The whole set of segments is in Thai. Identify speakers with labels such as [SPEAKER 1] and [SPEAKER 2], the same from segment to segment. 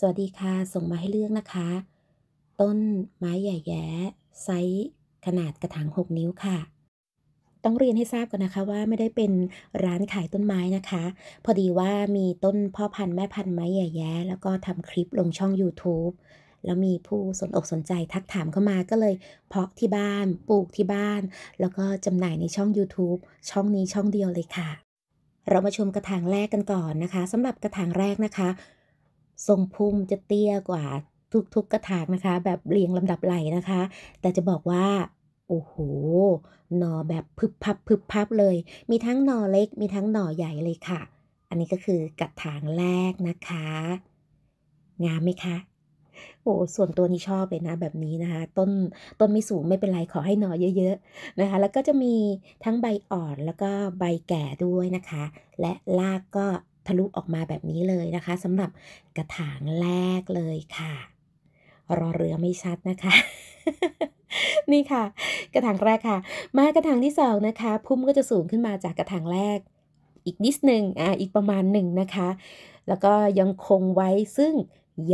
[SPEAKER 1] สวัสดีค่ะส่งมาให้เลือกนะคะ ต้นไม้ใหญ่แย้ไซส์ขนาดกระถาง6 นิ้วค่ะ ต้องเรียนให้ทราบกันนะคะว่าไม่ได้เป็นร้านขายต้นไม้นะคะ พอดีว่ามีต้นพ่อพันธุ์แม่พันธุ์ไม้ใหญ่แย้แล้วก็ทำคลิปลงช่อง YouTube แล้วมีผู้สนอกสนใจทักถามเข้ามาก็เลยเพาะที่บ้าน ปลูกที่บ้าน แล้วก็จำหน่ายในช่อง YouTube ช่องนี้ช่องเดียวเลยค่ะ เรามาชมกระถางแรกกันก่อนนะคะสำหรับกระถางแรกนะคะทรงพุ่มจะเตี้ยกว่าทุกๆกระถางนะคะแบบเรียงลำดับไหลนะคะ แต่จะบอกว่า โอ้โหหน่อแบบพึบพับพึบพับเลย มีทั้งหน่อเล็กมีทั้งหน่อใหญ่เลยค่ะ อันนี้ก็คือกระถางแรกนะคะ งามไหมคะโอ้ส่วนตัวนี้ชอบเลยนะ แบบนี้นะคะ ต้นต้นไม่สูงไม่เป็นไรขอให้หน่อเยอะ ๆ นะคะ แล้วก็จะมีทั้งใบอ่อนแล้วก็ใบแก่ด้วยนะคะ และรากก็ทะลุออกมาแบบนี้เลยนะคะสำหรับกระถางแรกเลยค่ะรอเรือไม่ชัดนะคะ นี่ค่ะ กระถางแรกค่ะมากระถางที่สองนะคะ พุ่มก็จะสูงขึ้นมาจากกระถางแรกอีกนิดหนึ่งอ่าอีกประมาณหนึ่งนะคะ แล้วก็ยังคงไว้ซึ่ง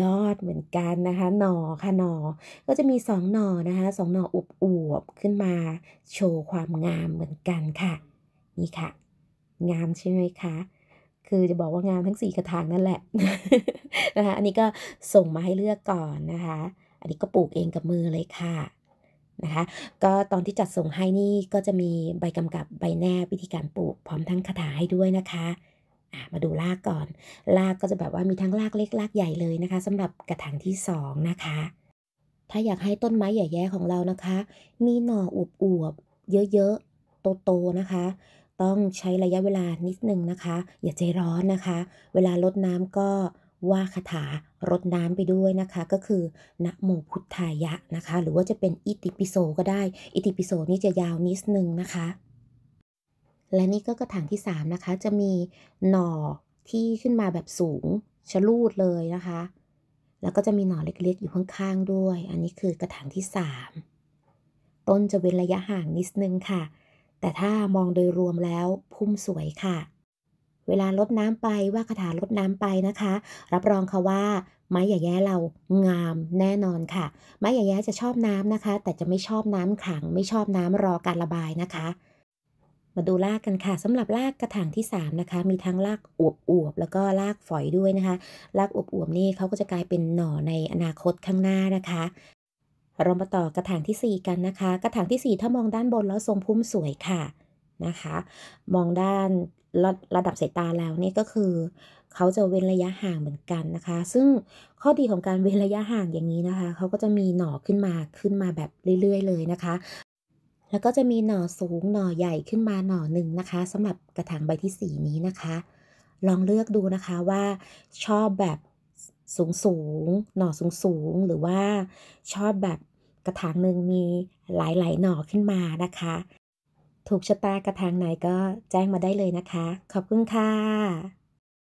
[SPEAKER 1] ยอดเหมือนกันนะคะ หนอค่ะหนอก็จะมีสองหนอนะคะสองหนออุบอวบขึ้นมา โชว์ความงามเหมือนกันค่ะ นี่ค่ะ งามใช่ไหมคะคือจะบอกว่างามทั้งสี่กระถางนั่นแหละนะคะ อันนี้ก็ส่งมาให้เลือกก่อนนะคะ อันนี้ก็ปลูกเองกับมือเลยค่ะนะคะ ก็ตอนที่จัดส่งให้นี่ก็จะมีใบกำกับใบแนบวิธีการปลูกพร้อมทั้งคาถาให้ด้วยนะคะ มาดูรากก่อนรากก็จะแบบว่ามีทั้งรากเล็กรากใหญ่เลยนะคะสำหรับกระถางที่2นะคะ ถ้าอยากให้ต้นไม้ใหญ่แย่ของเรานะคะ มีหน่ออวบๆเยอะๆโตๆนะคะต้องใช้ระยะเวลานิดนึงนะคะ อย่าใจร้อนนะคะ เวลาลดน้ำก็ว่าคาถารดน้ำไปด้วยนะคะ ก็คือ นะโมพุทธายะ นะคะ หรือว่าจะเป็นอิติปิโสก็ได้ อิติปิโสนี่จะยาวนิดนึงนะคะ และนี่ก็กระถางที่3นะคะ จะมีหน่อที่ขึ้นมาแบบสูงชะลูดเลยนะคะ แล้วก็จะมีหน่อเล็กๆอยู่ข้างๆ ด้วย อันนี้คือกระถางที่3ต้นจะเว้นระยะห่างนิดนึงค่ะแต่ถ้ามองโดยรวมแล้วพุ่มสวยค่ะ เวลา ลดน้ำไปว่าคาถาลด น้ำไปนะคะ รับรองค่ะว่า ไม้หย่าแย้เรางามแน่นอนค่ะ ไม้หย่าแย้จะชอบน้ำนะคะ แต่จะไม่ชอบน้ำขัง ไม่ชอบน้ำรอการระบายนะคะ มาดูลากกันค่ะ สำหรับลากกระถางที่3นะคะมีทั้งลากอวบอวบแล้วก็ลากฝอยด้วยนะคะลากอวบอวบนี่เขาก็จะกลายเป็นหน่อในอนาคตข้างหน้านะคะเรามาต่อกระถางที่ 4 กันนะคะ กระถางที่ 4 ถ้ามองด้านบนแล้วทรงพุ่มสวยค่ะนะคะ มองด้านระระดับสายตาแล้วนี่ก็คือเขาจะเว้นระยะห่างเหมือนกันนะคะ ซึ่งข้อดีของการเว้นระยะห่างอย่างนี้นะคะเขาก็จะมีหน่อขึ้นมาขึ้นมาแบบเรื่อย ๆ เลยนะคะ แล้วก็จะมีหน่อสูง หน่อใหญ่ขึ้นมาหน่อหนึ่งนะคะ สำหรับกระถางใบที่ 4 นี้นะคะ ลองเลือกดูนะคะว่าชอบแบบสูงสูงหน่อสูงสูงหรือว่าชอบแบบกระถางหนึ่งมีหลาย ๆ หน่อขึ้นมานะคะ ถูกชะตากระถางไหนก็แจ้งมาได้เลยนะคะ ขอบคุณค่ะ